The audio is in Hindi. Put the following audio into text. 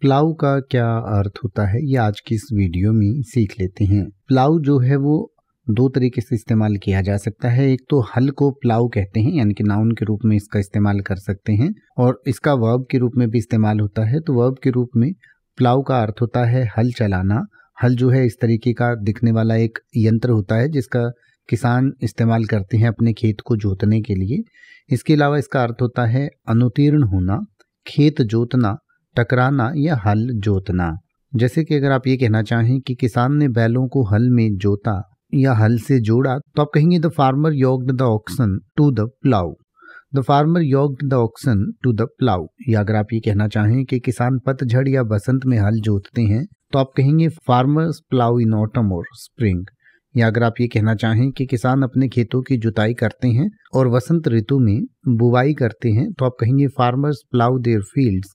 प्लाउ का क्या अर्थ होता है ये आज की इस वीडियो में सीख लेते हैं प्लाउ जो है वो दो तरीके से इस्तेमाल किया जा सकता है एक तो हल को प्लाउ कहते हैं यानी कि नाउन के रूप में इसका इस्तेमाल कर सकते हैं और इसका वर्ब के रूप में भी इस्तेमाल होता है तो वर्ब के रूप में प्लाउ का अर्थ होता है हल चलाना हल जो है इस तरीके का दिखने वाला एक यंत्र होता है जिसका किसान इस्तेमाल करते हैं अपने खेत को जोतने के लिए इसके अलावा इसका अर्थ होता है अनुतीर्ण होना खेत जोतना टकराना या हल जोतना जैसे कि अगर आप ये कहना चाहें कि किसान ने बैलों को हल में जोता या हल से जोड़ा तो आप कहेंगे the farmer yoked the oxen to the plough the farmer yoked the oxen to the plough या अगर आप ये कहना चाहें कि किसान पतझड़ या बसंत में हल जोतते हैं तो आप कहेंगे फार्मर प्लाउ इन ऑटम और स्प्रिंग या अगर आप ये कहना चाहें कि किसान अपने खेतों की जुताई करते हैं और वसंत ऋतु में बुवाई करते हैं तो आप कहेंगे फार्मर्स प्लाउ देयर फील्ड्स